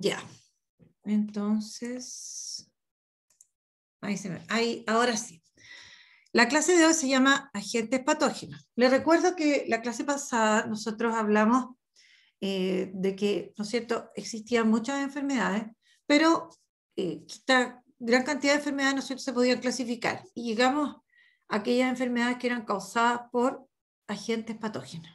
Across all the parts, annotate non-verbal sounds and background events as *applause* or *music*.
Ya. Entonces, ahí se ve, ahí, ahora sí. La clase de hoy se llama agentes patógenos. Les recuerdo que la clase pasada nosotros hablamos eh, de que, ¿no es cierto?, existían muchas enfermedades, pero esta eh, gran cantidad de enfermedades, ¿no se podían clasificar. Y llegamos a aquellas enfermedades que eran causadas por agentes patógenos.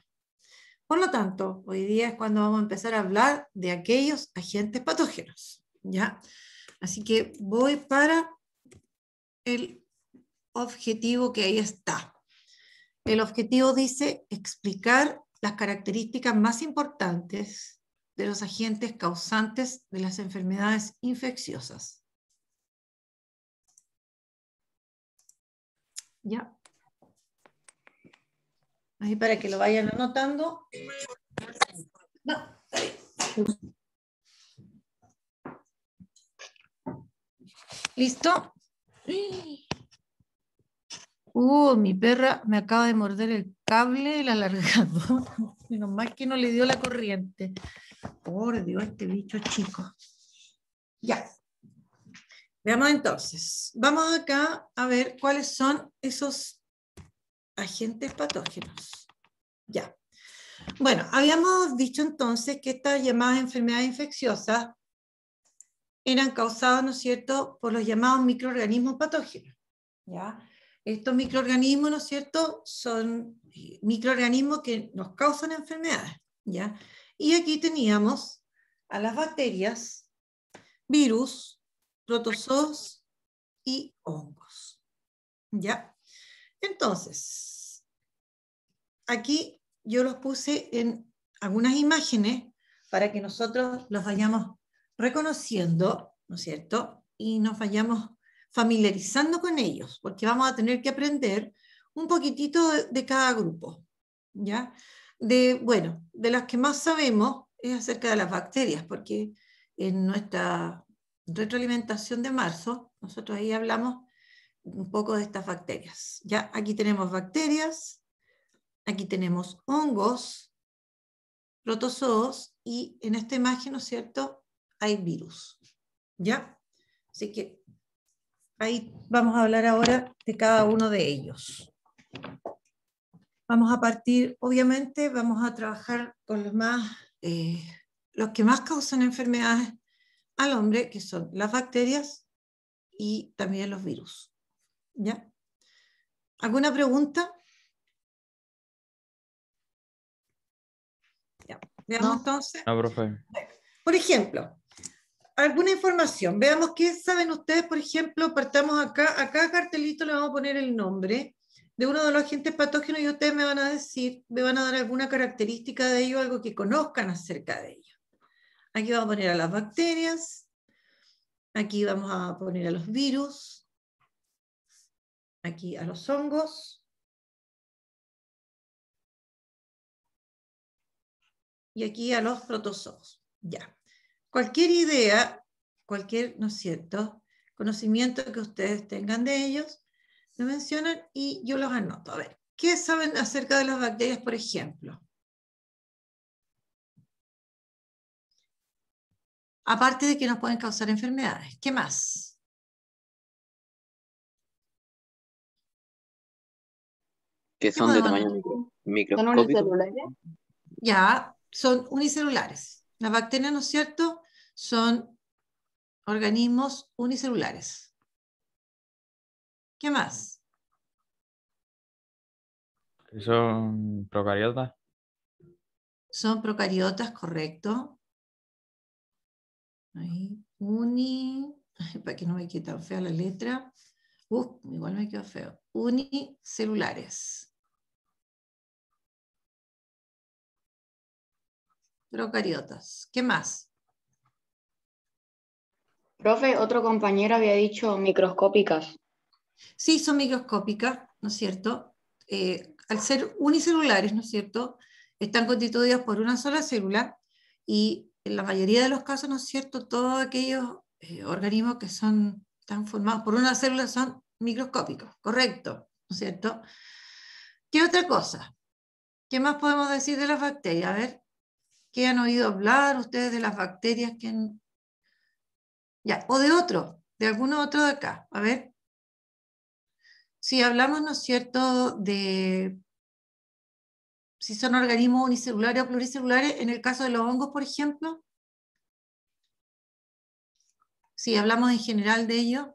Por lo tanto, hoy día es cuando vamos a empezar a hablar de aquellos agentes patógenos. ¿ya? Así que voy para el objetivo que ahí está. El objetivo dice explicar las características más importantes de los agentes causantes de las enfermedades infecciosas. ¿Ya? Ahí para que lo vayan anotando. ¿Listo? Uh, mi perra me acaba de morder el cable, el alargador. *laughs* Menos mal que no le dio la corriente. Por Dios, este bicho chico. Ya. Veamos entonces. Vamos acá a ver cuáles son esos agentes patógenos. Ya. Bueno, habíamos dicho entonces que estas llamadas enfermedades infecciosas eran causadas, ¿no es cierto?, por los llamados microorganismos patógenos. ¿ya? Estos microorganismos, ¿no es cierto?, son eh, microorganismos que nos causan enfermedades. ¿ya? Y aquí teníamos a las bacterias, virus, protozoos y hongos. ¿Ya? Entonces, aquí yo los puse en algunas imágenes para que nosotros los vayamos reconociendo, ¿no es cierto? Y nos vayamos familiarizando con ellos, porque vamos a tener que aprender un poquitito de, cada grupo, ¿ya? De, bueno, de las que más sabemos es acerca de las bacterias, porque en nuestra retroalimentación de marzo, nosotros ahí hablamos un poco de estas bacterias. Ya aquí tenemos bacterias, aquí tenemos hongos, protozoos y en esta imagen, ¿no es cierto?, hay virus. ¿Ya? Así que ahí vamos a hablar ahora de cada uno de ellos. Vamos a partir, obviamente, vamos a trabajar con los más, eh, los que más causan enfermedades al hombre, que son las bacterias y también los virus. ¿Ya? ¿Alguna pregunta? Veamos entonces. Por ejemplo, alguna información. Veamos qué saben ustedes, por ejemplo, partamos acá, acá cartelito le vamos a poner el nombre de uno de los agentes patógenos y ustedes me van a decir, me van a dar alguna característica de ellos, algo que conozcan acerca de ellos. Aquí vamos a poner a las bacterias, aquí vamos a poner a los virus, aquí a los hongos. Y aquí a los protozoos. Ya. Cualquier idea, cualquier, ¿no es cierto?, conocimiento que ustedes tengan de ellos, lo mencionan y yo los anoto. A ver, ¿qué saben acerca de las bacterias, por ejemplo? Aparte de que nos pueden causar enfermedades, ¿qué más? son de tamaño micro, ¿Son unicelulares? Ya, son unicelulares. Las bacterias, ¿no es cierto? Son organismos unicelulares. ¿Qué más? ¿Son procariotas? Son procariotas, correcto. Ahí, uni... para que no me quede tan fea la letra. Uh, igual me quedó feo. Unicelulares. procariotas. ¿Qué más? Profe, otro compañero había dicho microscópicas. Sí, son microscópicas, ¿no es cierto? Eh, al ser unicelulares, ¿no es cierto? Están constituidas por una sola célula y en la mayoría de los casos, ¿no es cierto? Todos aquellos eh, organismos que son, están formados por una célula son microscópicos, correcto, ¿no es cierto? ¿Qué otra cosa? ¿Qué más podemos decir de las bacterias? A ver. ¿Qué han oído hablar ustedes de las bacterias que o de otro, de alguno otro de acá. A ver. Si hablamos, ¿no es cierto?, de si son organismos unicelulares o pluricelulares, en el caso de los hongos, por ejemplo, si hablamos en general de ellos,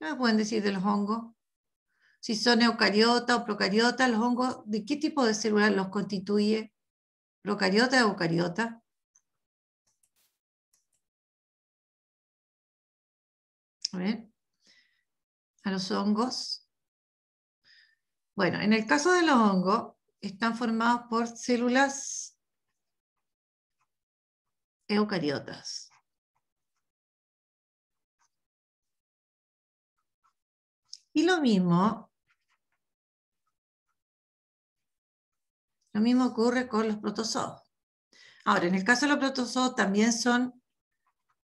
¿qué me pueden decir de los hongos? Si son eucariotas o procariotas, los hongos, ¿de qué tipo de células los constituye? ¿Procariota, eucariota? A ver, a los hongos. Bueno, en el caso de los hongos, están formados por células eucariotas. Y lo mismo Lo mismo ocurre con los protozoos. Ahora, en el caso de los protozoos también son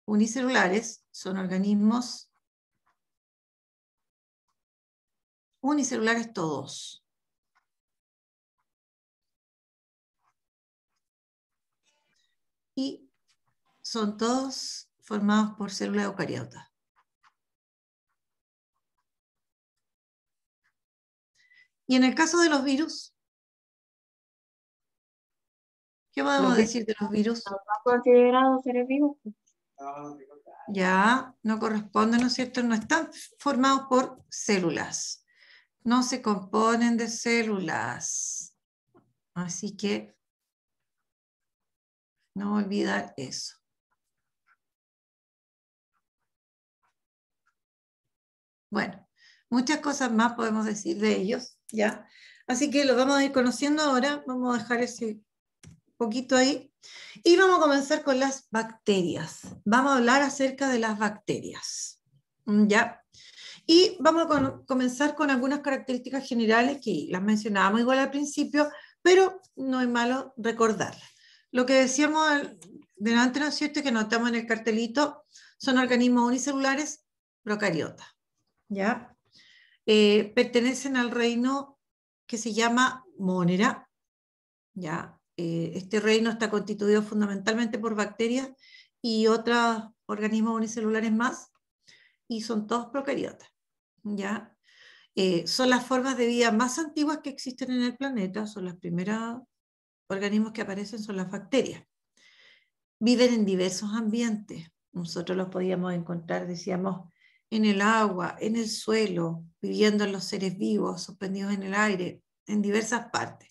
unicelulares, son organismos unicelulares todos. Y son todos formados por células eucariotas. Y en el caso de los virus, ¿Qué podemos decir de los virus? No considerados seres vivos. Pues. Ya, no corresponden, ¿no es cierto? No están formados por células. No se componen de células. Así que no olvidar eso. Bueno, muchas cosas más podemos decir de ellos, ¿ya? Así que los vamos a ir conociendo ahora. Vamos a dejar ese poquito ahí. Y vamos a comenzar con las bacterias. Vamos a hablar acerca de las bacterias. Mm, ¿Ya? Y vamos a comenzar con algunas características generales que las mencionábamos igual al principio, pero no es malo recordarlas. Lo que decíamos delante, ¿no es cierto?, que notamos en el cartelito, son organismos unicelulares procariotas. ¿Ya? Eh, pertenecen al reino que se llama Monera, ¿ya? Eh, este reino está constituido fundamentalmente por bacterias y otros organismos unicelulares más, y son todos procariotas. ¿ya? Eh, son las formas de vida más antiguas que existen en el planeta, son los primeros organismos que aparecen, son las bacterias. Viven en diversos ambientes. Nosotros los podíamos encontrar, decíamos, en el agua, en el suelo, viviendo en los seres vivos, suspendidos en el aire, en diversas partes.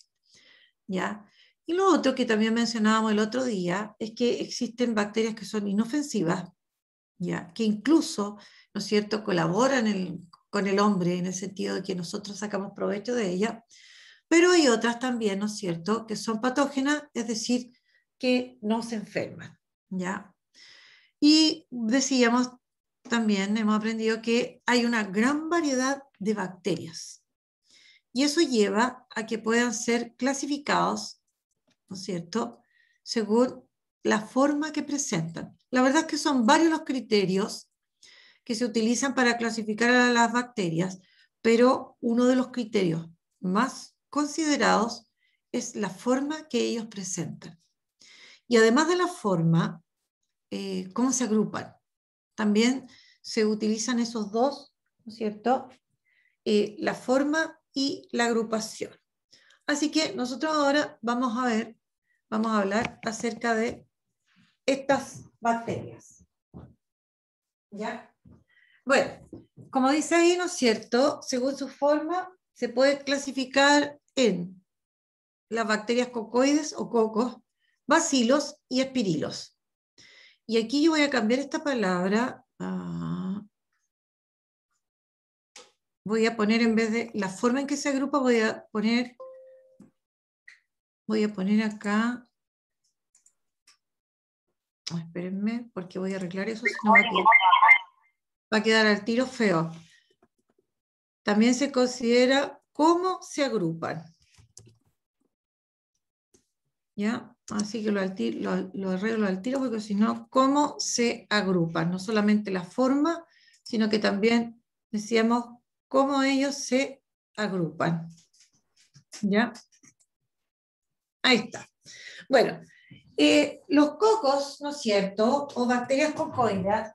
¿ya? Y lo otro que también mencionábamos el otro día es que existen bacterias que son inofensivas, ¿ya? que incluso, ¿no es cierto?, colaboran con el hombre en el sentido de que nosotros sacamos provecho de ellas, pero hay otras también, ¿no es cierto?, que son patógenas, es decir, que no se enferman, ¿ya? Y decíamos también, hemos aprendido que hay una gran variedad de bacterias. Y eso lleva a que puedan ser clasificados ¿no es cierto? Según la forma que presentan. La verdad es que son varios los criterios que se utilizan para clasificar a las bacterias, pero uno de los criterios más considerados es la forma que ellos presentan. Y además de la forma, eh, cómo se agrupan. También se utilizan esos dos, ¿no es cierto? Eh, la forma y la agrupación. Así que nosotros ahora vamos a ver vamos a hablar acerca de estas bacterias. ¿Ya? Bueno, como dice ahí, ¿no es cierto? Según su forma, se puede clasificar en las bacterias cocoides o cocos, bacilos y espirilos. Y aquí yo voy a cambiar esta palabra. Ah, voy a poner en vez de la forma en que se agrupa, voy a poner voy a poner acá. Oh, espérenme, porque voy a arreglar eso. va, a quedar, al tiro feo. También se considera cómo se agrupan. ¿Ya? Así que lo, lo arreglo al tiro porque si no, cómo se agrupan. No solamente la forma, sino que también decíamos cómo ellos se agrupan. ¿Ya? Ahí está. Bueno, eh, los cocos, ¿no es cierto? O bacterias cocoides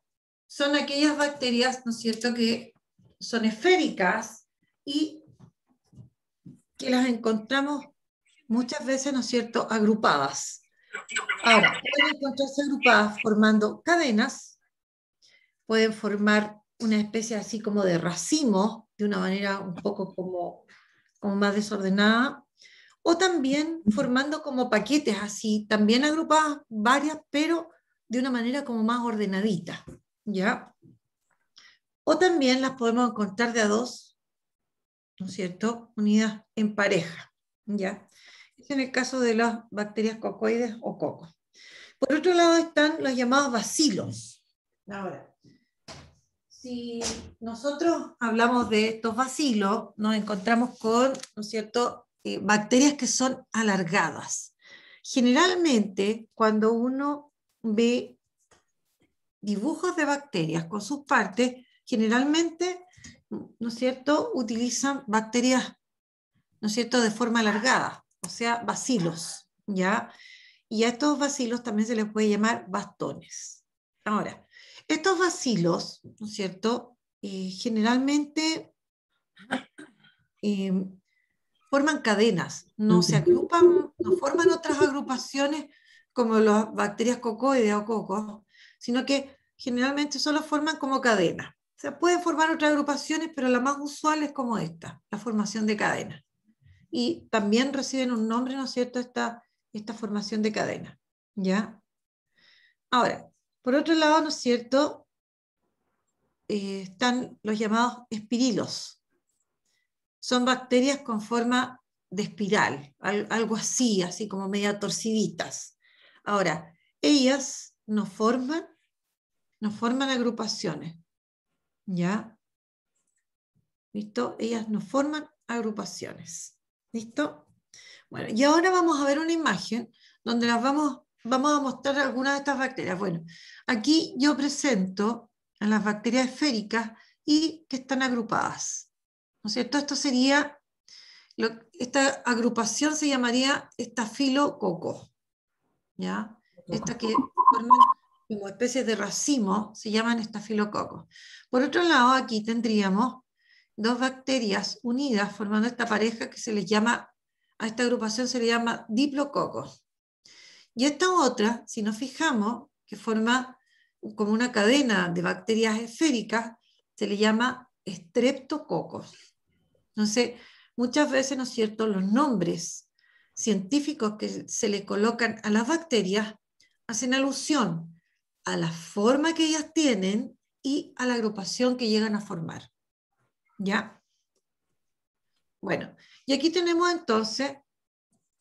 son aquellas bacterias, ¿no es cierto?, que son esféricas y que las encontramos muchas veces, ¿no es cierto?, agrupadas. Ahora, pueden encontrarse agrupadas formando cadenas, pueden formar una especie así como de racimo, de una manera un poco como, como más desordenada, o también formando como paquetes así, también agrupadas varias, pero de una manera como más ordenadita, ¿ya? O también las podemos encontrar de a dos, ¿no es cierto? Unidas en pareja, ¿ya? Es en el caso de las bacterias cocoides o coco. Por otro lado están los llamados bacilos. Ahora, si nosotros hablamos de estos bacilos, nos encontramos con, ¿no es cierto?, eh, bacterias que son alargadas. Generalmente, cuando uno ve dibujos de bacterias con sus partes, generalmente, ¿no es cierto?, utilizan bacterias, ¿no es cierto?, de forma alargada, o sea, bacilos, ¿ya? Y a estos bacilos también se les puede llamar bastones. Ahora, estos bacilos, ¿no es cierto?, eh, generalmente eh, forman cadenas, no se agrupan, no forman otras agrupaciones como las bacterias cocoides o cocos, sino que generalmente solo forman como cadenas. O sea, pueden formar otras agrupaciones, pero la más usual es como esta, la formación de cadenas. Y también reciben un nombre, ¿no es cierto?, esta, formación de cadenas. ¿Ya? Ahora, por otro lado, ¿no es cierto?, eh, están los llamados espirilos, son bacterias con forma de espiral, algo así, así como media torciditas. Ahora, ellas nos forman, nos forman agrupaciones, ¿ya? ¿Listo? Ellas nos forman agrupaciones, ¿listo? Bueno, y ahora vamos a ver una imagen donde las vamos a mostrar algunas de estas bacterias. Bueno, aquí yo presento a las bacterias esféricas y que están agrupadas. ¿no es Esto sería, esta agrupación se llamaría estafilococo, ¿ya? Esta que forman como especies de racimo se llaman estafilococos. Por otro lado, aquí tendríamos dos bacterias unidas formando esta pareja que se les llama, a esta agrupación se le llama diplococos. Y esta otra, si nos fijamos, que forma como una cadena de bacterias esféricas, se le llama estreptococos. Entonces, muchas veces, ¿no es cierto?, los nombres científicos que se le colocan a las bacterias hacen alusión a la forma que ellas tienen y a la agrupación que llegan a formar. ¿Ya? Bueno, y aquí tenemos entonces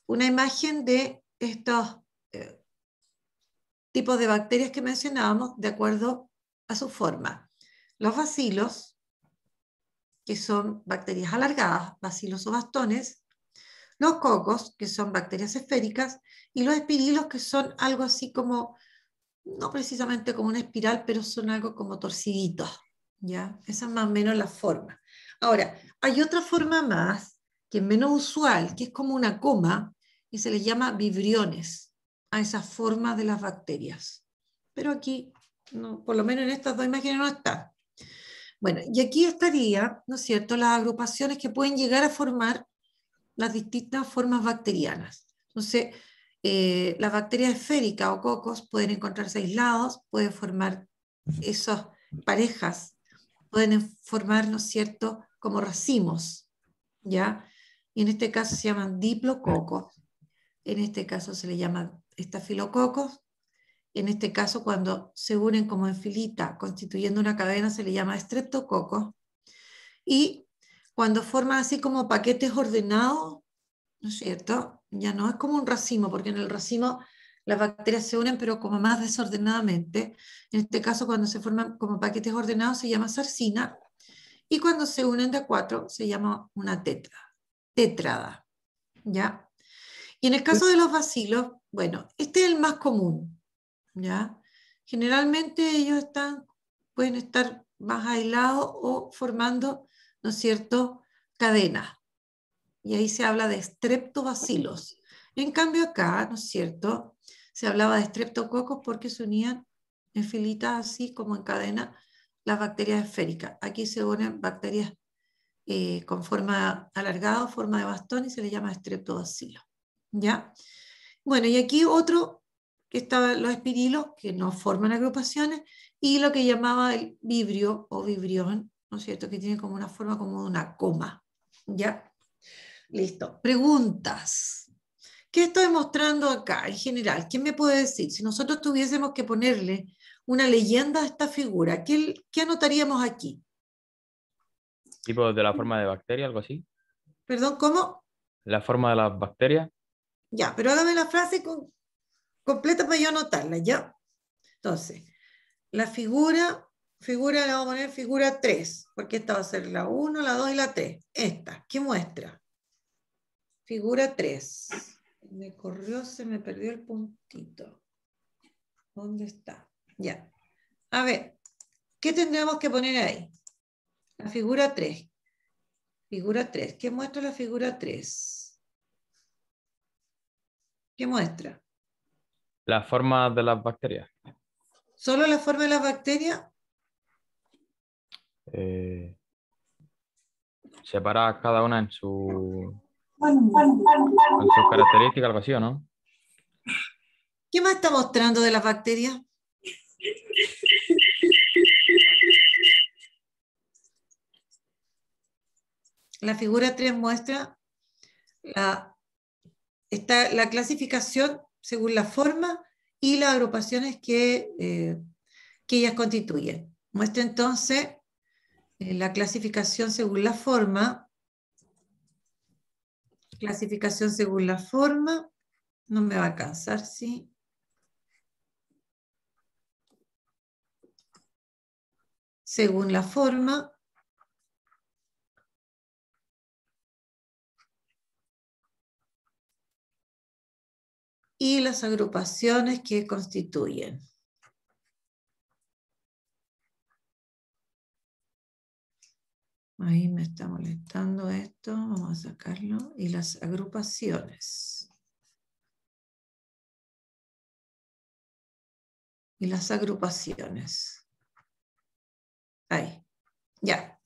una imagen de estos eh, tipos de bacterias que mencionábamos de acuerdo a su forma. Los bacilos, que son bacterias alargadas, bacilos o bastones, los cocos, que son bacterias esféricas, y los espirilos, que son algo así como, no precisamente como una espiral, pero son algo como torciditos. ¿ya? Esa es más o menos la forma. Ahora, hay otra forma más, que es menos usual, que es como una coma, y se les llama vibriones a esa forma de las bacterias. Pero aquí, por lo menos en estas dos imágenes no está. Bueno, y aquí estaría, ¿no es cierto?, las agrupaciones que pueden llegar a formar las distintas formas bacterianas. Entonces, eh, las bacterias esféricas o cocos pueden encontrarse aislados, pueden formar esas parejas, pueden formar, ¿no es cierto?, como racimos, ¿ya? Y en este caso se llaman diplococos, en este caso se le llama estafilococos, en este caso cuando se unen como en filita, constituyendo una cadena, se le llama estreptococo, y cuando forman así como paquetes ordenados, ¿no es cierto? Ya no es como un racimo, porque en el racimo las bacterias se unen, pero como más desordenadamente. En este caso, cuando se forman como paquetes ordenados, se llama sarcina, y cuando se unen de cuatro, se llama una tetra, tetrada, ¿ya? Y en el caso pues de los bacilos, bueno, este es el más común, ¿ya? Generalmente ellos están, pueden estar más aislados o formando, ¿no es cierto?, cadenas. Y ahí se habla de streptobacilos. En cambio acá, ¿no es cierto?, se hablaba de streptococos porque se unían en filitas así como en cadena las bacterias esféricas. Aquí se unen bacterias eh, con forma alargada, forma de bastón y se le llama streptobacilo. ¿Ya? Bueno, y aquí otro que estaban los espirilos, que no forman agrupaciones, y lo que llamaba el vibrio o vibrión, ¿no es cierto?, que tiene como una forma como de una coma. ¿Ya? Listo. Preguntas. ¿Qué estoy mostrando acá en general? ¿Quién me puede decir? Si nosotros tuviésemos que ponerle una leyenda a esta figura, ¿qué, qué anotaríamos aquí? ¿Tipo de la forma de bacteria, algo así? Perdón, ¿cómo? La forma de las bacterias. Ya, pero hágame la frase con completa para yo anotarla, ¿ya? Entonces, la figura, figura la vamos a poner figura 3, porque esta va a ser la 1, la 2 y la 3. Esta, ¿qué muestra? Figura 3. Me corrió, se me perdió el puntito. ¿Dónde está? Ya. A ver, ¿qué tendríamos que poner ahí? La figura 3. Figura 3. ¿Qué muestra la figura 3? ¿Qué muestra? La forma de las bacterias. ¿Solo la forma de las bacterias? Eh, cada una en su, en sus características, ¿no? ¿Qué más está mostrando de las bacterias? La figura 3 muestra la, está la clasificación según la forma y las agrupaciones que, eh, ellas constituyen. Muestra entonces eh, la clasificación según la forma. Clasificación según la forma. No me va a cansar, sí. Según la forma. y las agrupaciones que constituyen. Ahí me está molestando esto, vamos a sacarlo. Y las agrupaciones. Y las agrupaciones. Ahí, ya.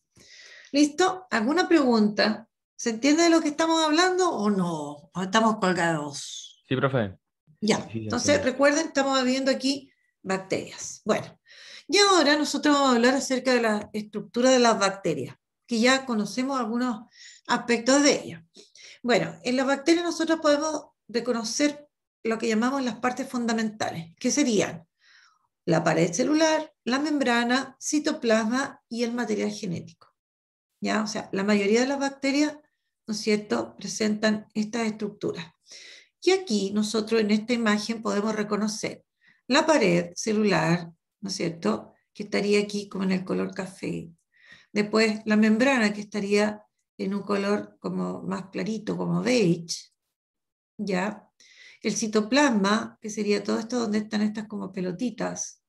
¿Listo? ¿Alguna pregunta? ¿Se entiende de lo que estamos hablando o no? ¿O estamos colgados? Sí, profe. Ya, entonces recuerden, estamos viendo aquí bacterias. Bueno, ya ahora nosotros vamos a hablar acerca de la estructura de las bacterias, que ya conocemos algunos aspectos de ellas. Bueno, en las bacterias nosotros podemos reconocer lo que llamamos las partes fundamentales, que serían la pared celular, la membrana, citoplasma y el material genético. ¿Ya? O sea, la mayoría de las bacterias, ¿no es cierto?, presentan estas estructuras. Y aquí nosotros en esta imagen podemos reconocer la pared celular, ¿no es cierto?, que estaría aquí como en el color café. Después la membrana que estaría en un color como más clarito, como beige, ¿ya? El citoplasma, que sería todo esto donde están estas como pelotitas.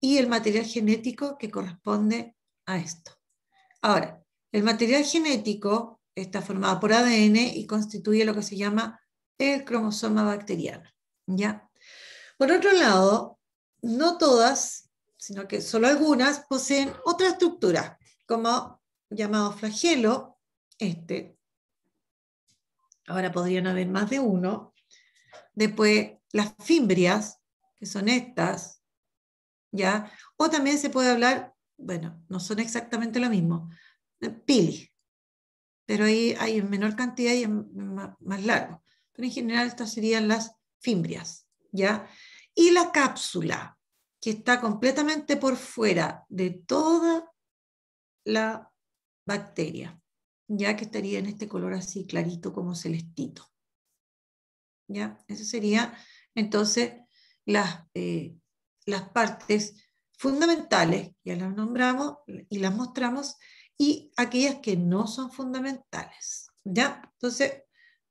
Y el material genético que corresponde a esto. Ahora, el material genético está formada por ADN y constituye lo que se llama el cromosoma bacteriano. ¿ya? Por otro lado, no todas, sino que solo algunas, poseen otra estructura, como llamado flagelo, este. Ahora podrían haber más de uno. Después, las fimbrias, que son estas, ¿ya? O también se puede hablar, bueno, no son exactamente lo mismo, pili, pero ahí hay en menor cantidad y en más largo. Pero en general estas serían las fimbrias, ¿ya? Y la cápsula, que está completamente por fuera de toda la bacteria, ya que estaría en este color así clarito como celestito. ¿Ya? Eso sería entonces eh, las partes fundamentales, ya las nombramos y las mostramos, y aquellas que no son fundamentales. ¿ya? Entonces,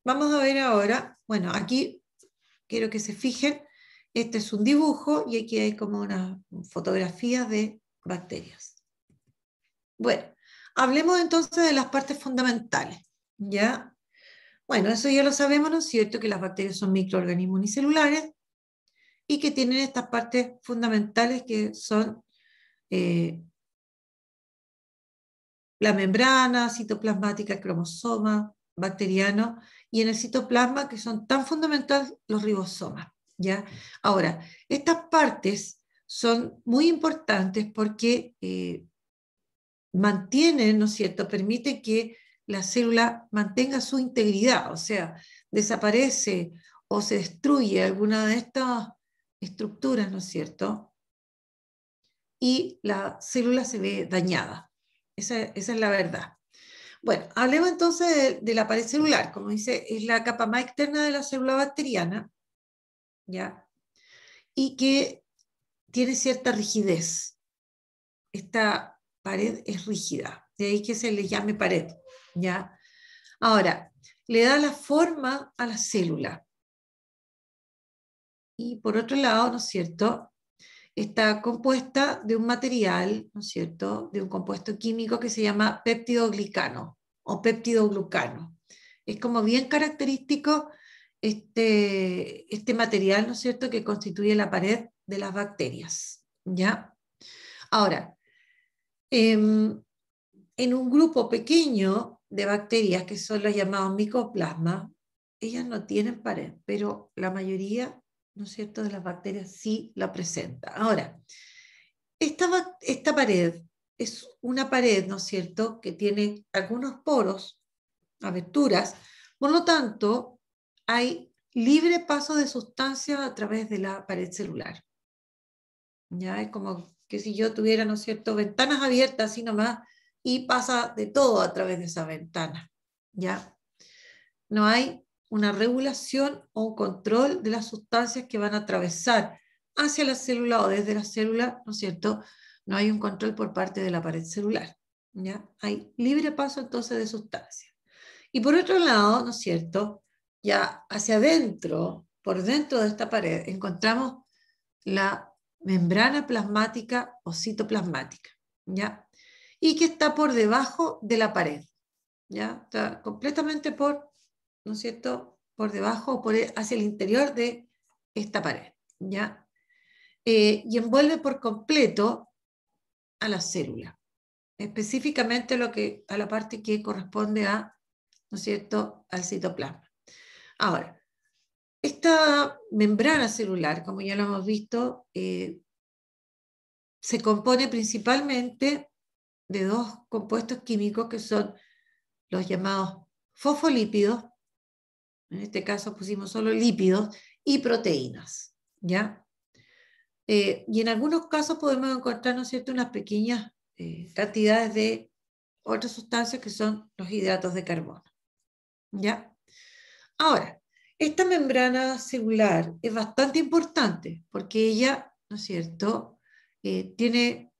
vamos a ver ahora, bueno, aquí quiero que se fijen, este es un dibujo y aquí hay como una fotografía de bacterias. Bueno, hablemos entonces de las partes fundamentales, ¿ya? Bueno, eso ya lo sabemos, ¿no es cierto? Que las bacterias son microorganismos unicelulares y que tienen estas partes fundamentales que son eh, la membrana citoplasmática, el cromosoma bacteriano, y en el citoplasma que son tan fundamentales los ribosomas. ¿ya? Ahora, estas partes son muy importantes porque eh, mantienen, ¿no es cierto?, permite que la célula mantenga su integridad, o sea, desaparece o se destruye alguna de estas estructuras, ¿no es cierto? Y la célula se ve dañada. Esa, es la verdad. Bueno, hablemos entonces de, la pared celular. Como dice, es la capa más externa de la célula bacteriana, ¿ya? Y que tiene cierta rigidez. Esta pared es rígida, de ahí que se le llame pared, ¿ya? Ahora, le da la forma a la célula. Y por otro lado, ¿no es cierto? está compuesta de un material, ¿no es cierto?, de un compuesto químico que se llama peptidoglicano o peptidoglucano. Es como bien característico este, este material, ¿no es cierto?, que constituye la pared de las bacterias, ¿ya? Ahora, em, en un grupo pequeño de bacterias, que son los llamados micoplasmas, ellas no tienen pared, pero la mayoría ¿no es cierto?, de las bacterias sí la presenta. Ahora, esta, pared es una pared, ¿no es cierto?, que tiene algunos poros, aberturas, por lo tanto, hay libre paso de sustancia a través de la pared celular. Ya es como que si yo tuviera, ¿no es cierto?, ventanas abiertas así nomás y pasa de todo a través de esa ventana. Ya no hay una regulación o un control de las sustancias que van a atravesar hacia la célula o desde la célula, ¿no es cierto? No hay un control por parte de la pared celular, ¿ya? Hay libre paso entonces de sustancias. Y por otro lado, ¿no es cierto? Ya hacia adentro, por dentro de esta pared, encontramos la membrana plasmática o citoplasmática, ¿ya? Y que está por debajo de la pared, ¿ya? Está completamente por ¿no es cierto?, por debajo o por e, hacia el interior de esta pared, ¿ya? Eh, y envuelve por completo a la célula, específicamente lo que, a la parte que corresponde a, ¿no cierto?, al citoplasma. Ahora, esta membrana celular, como ya lo hemos visto, eh, se compone principalmente de dos compuestos químicos que son los llamados fosfolípidos en este caso pusimos solo lípidos, y proteínas. ¿ya? Eh, y en algunos casos podemos encontrar cierto? unas pequeñas eh, cantidades de otras sustancias que son los hidratos de carbono. ¿ya? Ahora, esta membrana celular es bastante importante porque ella, ¿no es cierto?, eh, tiene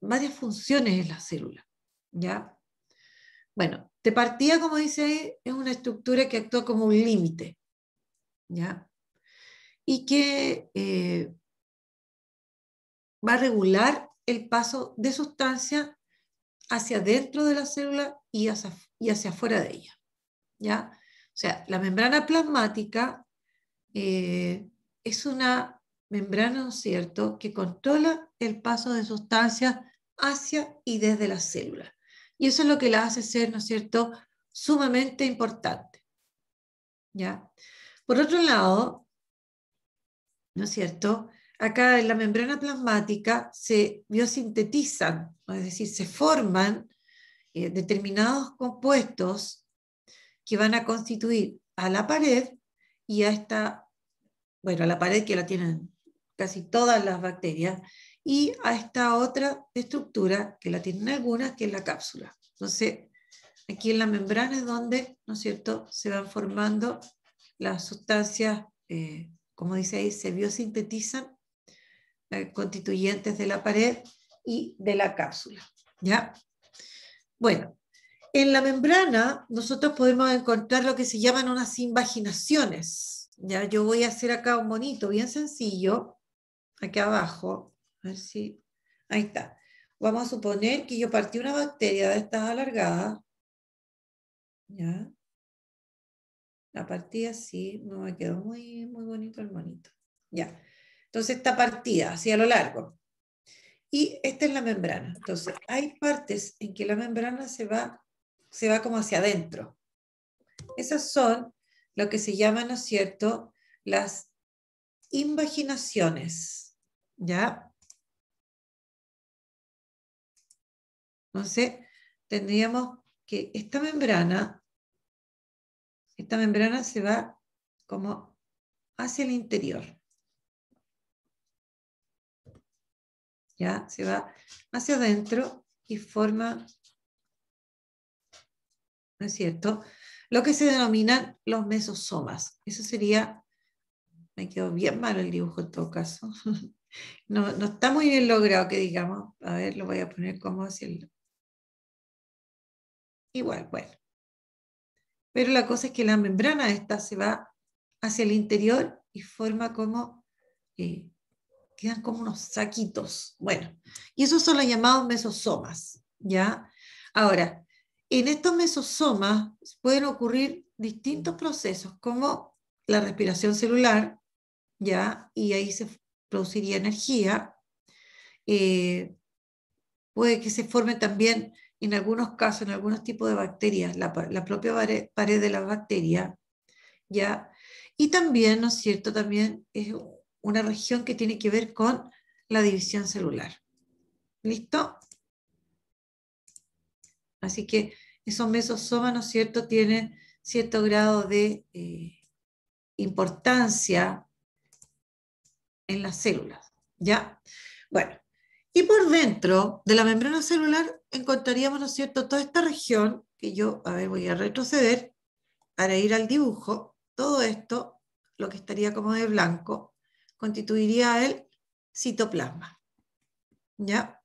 varias funciones en la célula. ¿ya? Bueno, de partida, como dice ahí, es una estructura que actúa como un límite, ¿ya? Y que eh, va a regular el paso de sustancia hacia dentro de la célula y hacia, y hacia afuera de ella, ¿ya? O sea, la membrana plasmática eh, es una membrana, cierto?, que controla el paso de sustancias hacia y desde la célula. Y eso es lo que la hace ser, ¿no es cierto?, sumamente importante. Por otro lado, ¿no es cierto?, acá en la membrana plasmática se biosintetizan, es decir, se forman eh, determinados compuestos que van a constituir a la pared y a esta, bueno, a la pared que la tienen casi todas las bacterias, y a esta otra estructura que la tienen algunas, que es la cápsula. Entonces, aquí en la membrana es donde, ¿no es cierto?, se van formando las sustancias, eh, como dice ahí, se biosintetizan eh, constituyentes de la pared y de la cápsula. ¿Ya? Bueno, en la membrana nosotros podemos encontrar lo que se llaman unas invaginaciones. ¿ya? Yo voy a hacer acá un bonito, bien sencillo, aquí abajo, a ver si. Ahí está. Vamos a suponer que yo partí una bacteria de estas alargadas. ¿Ya? La partida así, no me quedó muy, muy bonito el monito. Ya. Entonces está partida así a lo largo. Y esta es la membrana. Entonces hay partes en que la membrana se va, se va como hacia adentro. Esas son lo que se llaman, ¿no es cierto?, las invaginaciones. ¿Ya? Entonces, tendríamos que esta membrana, esta membrana se va como hacia el interior. ¿Ya? Se va hacia adentro y forma, ¿no es cierto? Lo que se denominan los mesosomas. Eso sería, me quedó bien malo el dibujo en todo caso. *laughs* no está muy bien logrado que digamos, a ver, lo voy a poner como hacia el igual, bueno. Pero la cosa es que la membrana esta se va hacia el interior y forma como, eh, quedan como unos saquitos. Bueno, y esos son los llamados mesosomas, ¿ya? Ahora, en estos mesosomas pueden ocurrir distintos procesos, como la respiración celular, ¿ya? Y ahí se produciría energía. Eh, puede que se forme también en algunos casos, en algunos tipos de bacterias, la, propia pared, de la bacteria ¿ya? Y también, ¿no es cierto?, también es una región que tiene que ver con la división celular. ¿Listo? Así que esos mesosomas, ¿no es cierto?, tienen cierto grado de eh, importancia en las células, ¿ya? Bueno, y por dentro de la membrana celular encontraríamos, ¿no es cierto?, toda esta región, que yo, a ver, voy a retroceder para ir al dibujo, todo esto, lo que estaría como de blanco, constituiría el citoplasma. ¿Ya?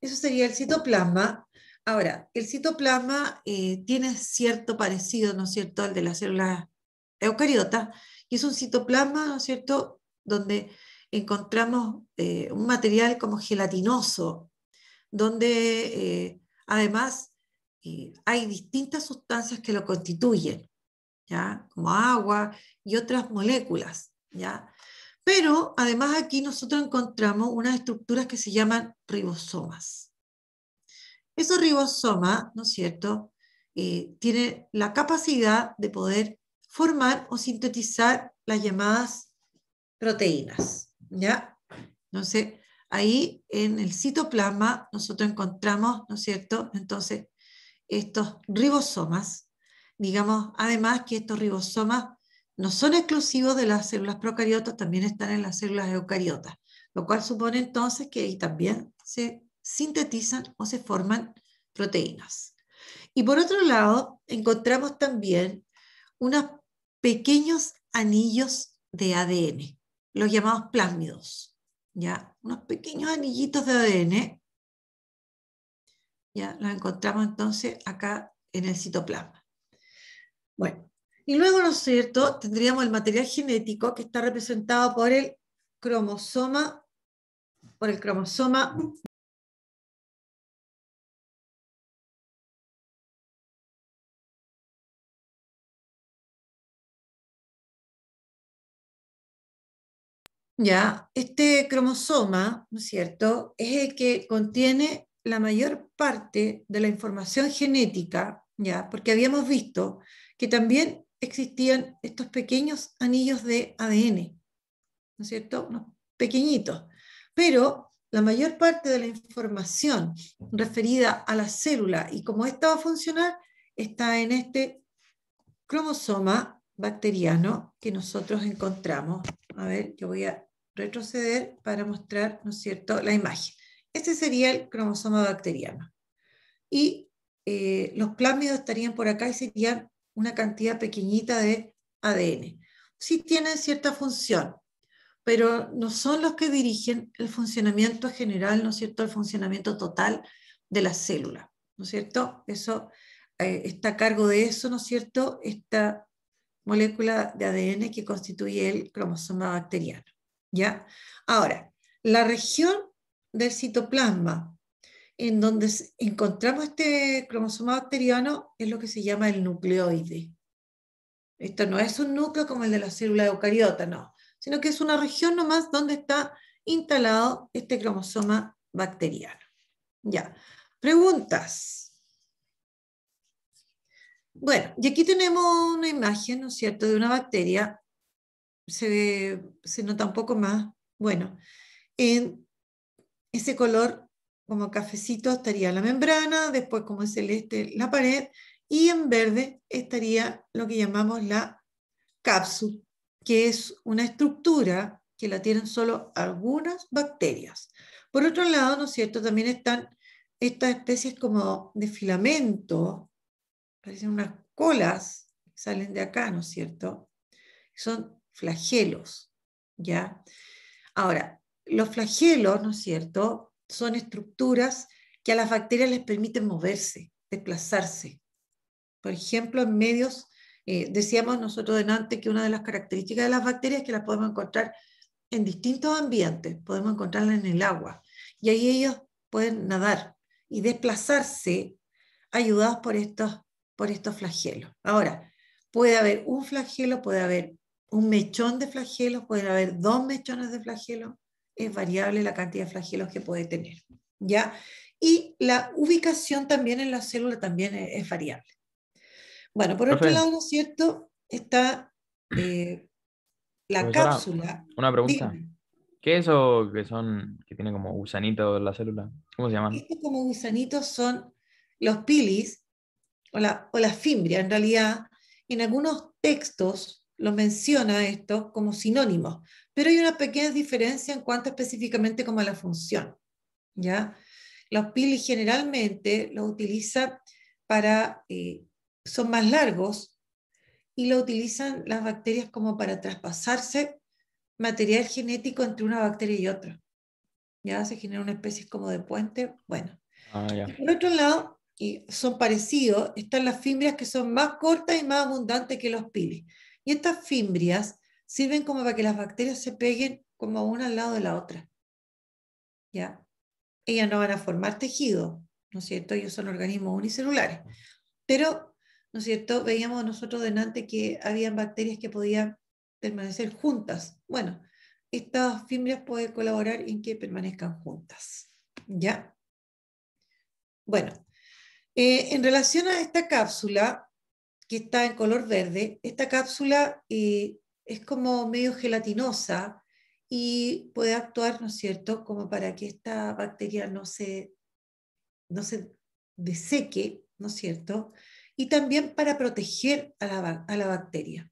Eso sería el citoplasma. Ahora, el citoplasma eh, tiene cierto parecido, ¿no es cierto?, al de la célula eucariota, y es un citoplasma, ¿no es cierto?, donde encontramos eh, un material como gelatinoso, donde eh, además eh, hay distintas sustancias que lo constituyen, ¿ya? como agua y otras moléculas. ¿ya? Pero además aquí nosotros encontramos unas estructuras que se llaman ribosomas. Esos ribosomas, ¿no es cierto?, eh, tienen la capacidad de poder formar o sintetizar las llamadas proteínas. ¿ya? Entonces, ahí en el citoplasma nosotros encontramos, ¿no es cierto? Entonces, estos ribosomas, digamos, además que estos ribosomas no son exclusivos de las células procariotas, también están en las células eucariotas, lo cual supone entonces que ahí también se sintetizan o se forman proteínas. Y por otro lado, encontramos también unos pequeños anillos de ADN, los llamados plásmidos. ¿ya? Unos pequeños anillitos de ADN, ¿ya? Los encontramos entonces acá en el citoplasma. Bueno, y luego, ¿no es cierto?, tendríamos el material genético que está representado por el cromosoma, por el cromosoma Ya, este cromosoma, ¿no es cierto?, es el que contiene la mayor parte de la información genética, ya, porque habíamos visto que también existían estos pequeños anillos de ADN, ¿no es cierto?, pequeñitos, pero la mayor parte de la información referida a la célula y cómo esta va a funcionar está en este cromosoma bacteriano que nosotros encontramos. A ver, yo voy a retroceder para mostrar, ¿no es cierto?, la imagen. Este sería el cromosoma bacteriano. Y eh, los plásmidos estarían por acá y serían una cantidad pequeñita de ADN. Sí tienen cierta función, pero no son los que dirigen el funcionamiento general, ¿no es cierto?, el funcionamiento total de la célula, ¿no es cierto? Eso eh, está a cargo de eso, ¿no es cierto?, esta molécula de ADN que constituye el cromosoma bacteriano. ¿ya? Ahora, la región del citoplasma en donde encontramos este cromosoma bacteriano es lo que se llama el nucleoide. Esto no es un núcleo como el de la célula eucariota, no, sino que es una región nomás donde está instalado este cromosoma bacteriano. Ya, preguntas. Bueno, y aquí tenemos una imagen, ¿no es cierto?, de una bacteria se, nota un poco más. Bueno, en ese color como cafecito estaría la membrana, después como celeste la pared y en verde estaría lo que llamamos la cápsula, que es una estructura que la tienen solo algunas bacterias. Por otro lado, ¿no es cierto? También están estas especies como de filamento, parecen unas colas salen de acá, ¿no es cierto? Son flagelos, ¿ya? Ahora, los flagelos, ¿no es cierto?, son estructuras que a las bacterias les permiten moverse, desplazarse. Por ejemplo, en medios, eh, decíamos nosotros delante que una de las características de las bacterias es que las podemos encontrar en distintos ambientes, podemos encontrarlas en el agua, y ahí ellos pueden nadar y desplazarse ayudados por estos, por estos flagelos. Ahora, puede haber un flagelo, puede haber un mechón de flagelos, puede haber dos mechones de flagelos, es variable la cantidad de flagelos que puede tener. ¿ya? Y la ubicación también en la célula también es, variable. Bueno, por otro lado, cierto? Está eh, la cápsula. Una pregunta. ¿Qué es eso que son, que tiene como en la célula? ¿Cómo se llaman? como gusanitos son los pilis o, la, o las fimbrias, en realidad. En algunos textos lo menciona esto como sinónimos, pero hay una pequeña diferencia en cuanto específicamente como a la función. ¿ya? Los pili generalmente lo utilizan para, eh, son más largos y lo utilizan las bacterias como para traspasarse material genético entre una bacteria y otra. Ya se genera una especie como de puente. Bueno. Ah, por otro lado, y son parecidos, están las fimbrias que son más cortas y más abundantes que los pili. Y estas fimbrias sirven como para que las bacterias se peguen como una al lado de la otra. ¿Ya? Ellas no van a formar tejido, ¿no es cierto? Ellos son organismos unicelulares. Pero, ¿no es cierto? Veíamos nosotros delante que habían bacterias que podían permanecer juntas. Bueno, estas fimbrias pueden colaborar en que permanezcan juntas. ¿Ya? Bueno, eh, en relación a esta cápsula, que está en color verde, esta cápsula eh, es como medio gelatinosa y puede actuar, ¿no es cierto?, como para que esta bacteria no se, no se deseque, ¿no es cierto?, y también para proteger a la, a la bacteria.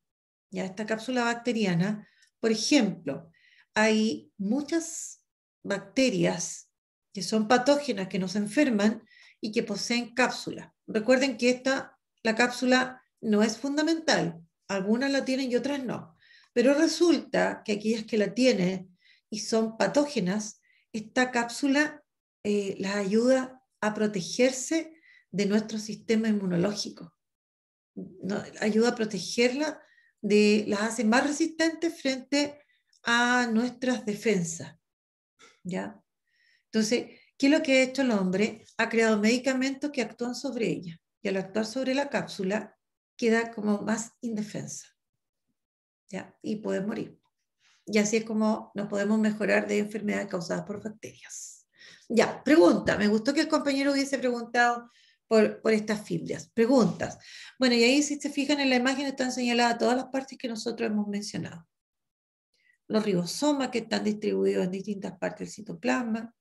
Ya esta cápsula bacteriana, por ejemplo, hay muchas bacterias que son patógenas, que nos enferman y que poseen cápsula. Recuerden que esta, la cápsula no es fundamental. Algunas la tienen y otras no. Pero resulta que aquellas que la tienen y son patógenas, esta cápsula eh, las ayuda a protegerse de nuestro sistema inmunológico. ayuda a protegerla, de, las hace más resistentes frente a nuestras defensas. ¿ya? Entonces, ¿qué es lo que ha hecho el hombre? Ha creado medicamentos que actúan sobre ella. Y al actuar sobre la cápsula, queda como más indefensa. ¿ya? Y puede morir. Y así es como nos podemos mejorar de enfermedades causadas por bacterias. Ya, pregunta. Me gustó que el compañero hubiese preguntado por, por estas filias. Preguntas. Bueno, y ahí si se fijan en la imagen están señaladas todas las partes que nosotros hemos mencionado. Los ribosomas que están distribuidos en distintas partes del citoplasma,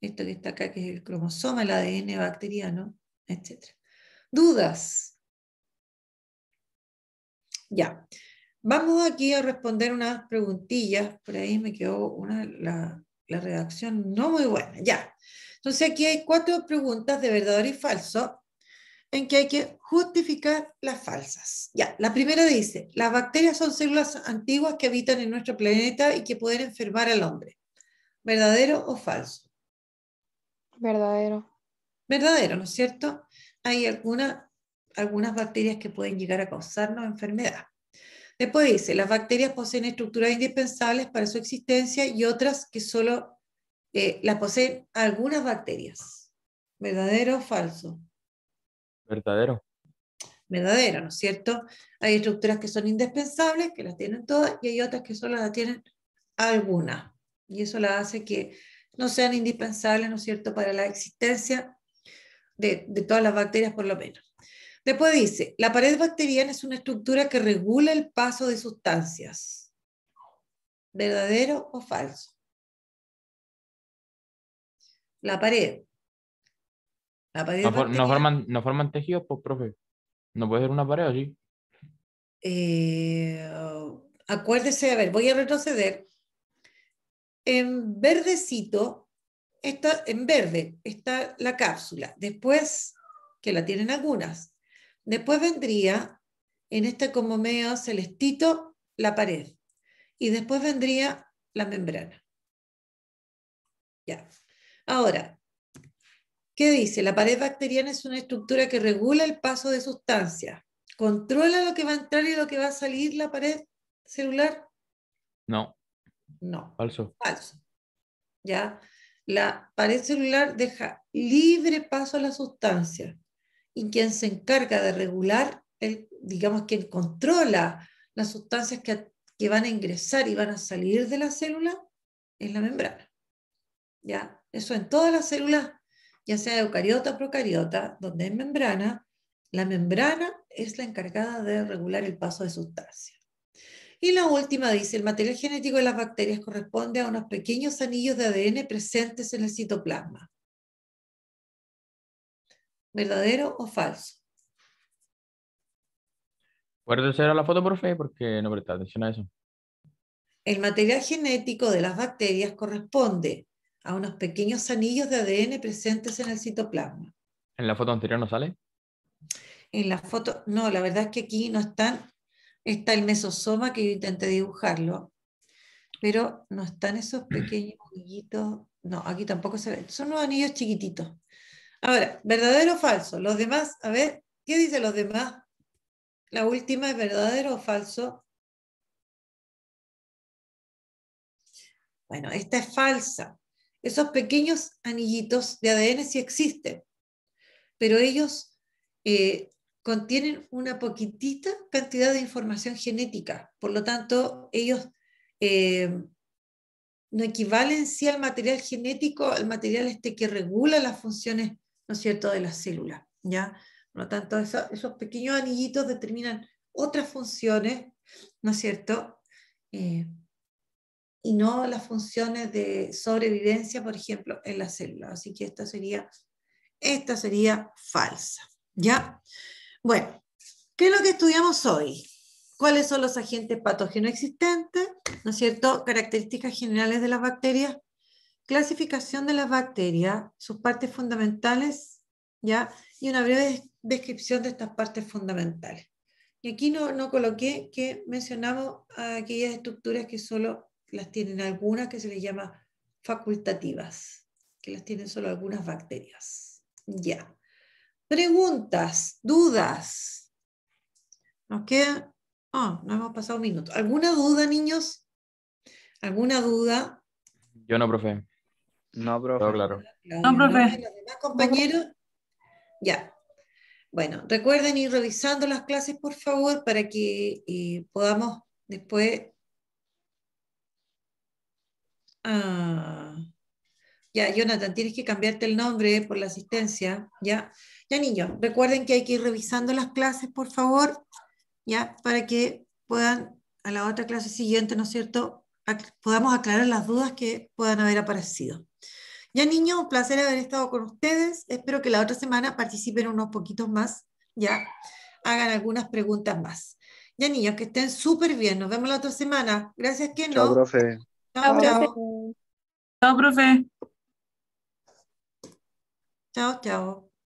esto que está acá, que es el cromosoma, el ADN bacteriano, etc. Dudas. Ya. Vamos aquí a responder unas preguntillas. Por ahí me quedó una, la, redacción no muy buena. Ya. Entonces aquí hay cuatro preguntas de verdadero y falso en que hay que justificar las falsas. Ya, la primera dice, las bacterias son células antiguas que habitan en nuestro planeta y que pueden enfermar al hombre. ¿Verdadero o falso? Verdadero. Verdadero, ¿no es cierto? ¿Hay alguna algunas bacterias que pueden llegar a causarnos enfermedad. Después dice, las bacterias poseen estructuras indispensables para su existencia y otras que solo eh, las poseen algunas bacterias. ¿Verdadero o falso? Verdadero. Verdadero, ¿no es cierto? Hay estructuras que son indispensables, que las tienen todas, y hay otras que solo las tienen algunas. Y eso la hace que no sean indispensables, ¿no es cierto?, para la existencia de todas las bacterias por lo menos. Después dice, la pared bacteriana es una estructura que regula el paso de sustancias. ¿Verdadero o falso? La pared. La pared no, forman, no tejidos, profe. No puede ser una pared así. Eh, acuérdese, a ver, voy a retroceder. En verdecito, está, en verde está la cápsula. Después, que la tienen algunas, Después vendría, en este como medio celestito, la pared. Y después vendría la membrana. Ya. Ahora, ¿qué dice? La pared bacteriana es una estructura que regula el paso de sustancias. ¿Controla lo que va a entrar y lo que va a salir la pared celular? No. No. Falso. Falso. ¿Ya? La pared celular deja libre paso a la sustancia y quien se encarga de regular, digamos, quien controla las sustancias que, van a ingresar y van a salir de la célula, es la membrana. ¿Ya? Eso en todas las células, ya sea eucariota o procariota, donde hay membrana, la membrana es la encargada de regular el paso de sustancias. Y la última dice, el material genético de las bacterias corresponde a unos pequeños anillos de ADN presentes en el citoplasma. ¿Verdadero o falso? ser a la foto, profe? Porque no presta atención a eso. El material genético de las bacterias corresponde a unos pequeños anillos de ADN presentes en el citoplasma. ¿En la foto anterior no sale? En la foto, no, la verdad es que aquí no están, está el mesosoma que yo intenté dibujarlo, pero no están esos pequeños no, aquí tampoco se ven, son unos anillos chiquititos. Ahora, ¿verdadero o falso? Los demás, a ver, ¿qué dicen los demás? La última es verdadero o falso. Bueno, esta es falsa. Esos pequeños anillitos de ADN sí existen, pero ellos eh, contienen una poquitita cantidad de información genética. Por lo tanto, ellos eh, no equivalen si al material genético, al material este que regula las funciones ¿no es cierto?, de las células, ¿ya? Por lo tanto, esos pequeños anillitos determinan otras funciones, ¿no es cierto?, eh, y no las funciones de sobrevivencia, por ejemplo, en las células. Así que esta sería, esta sería falsa, ¿ya? Bueno, ¿qué es lo que estudiamos hoy? ¿Cuáles son los agentes patógenos existentes? ¿No es cierto? Características generales de las bacterias, clasificación de las bacterias, sus partes fundamentales, ¿ya? y una breve descripción de estas partes fundamentales. Y aquí no, no coloqué que mencionamos aquellas estructuras que solo las tienen algunas, que se les llama facultativas, que las tienen solo algunas bacterias. Ya. Preguntas, dudas. ¿Nos queda? Oh, no hemos pasado un minuto. ¿Alguna duda, niños? ¿Alguna duda? Yo no, profe. No, profe. claro. No, profe. Los compañeros. Ya. Bueno, recuerden ir revisando las clases, por favor, para que eh, podamos después. Ah, ya, Jonathan, tienes que cambiarte el nombre por la asistencia. Ya, ya niño. recuerden que hay que ir revisando las clases, por favor, ya, para que puedan a la otra clase siguiente, ¿no es cierto? podamos aclarar las dudas que puedan haber aparecido. Ya niños, un placer haber estado con ustedes. Espero que la otra semana participen unos poquitos más, ya hagan algunas preguntas más. Ya niños, que estén súper bien. Nos vemos la otra semana. Gracias, no? Chao, profe. Chao, chao. Chao, profe. Chao, chao.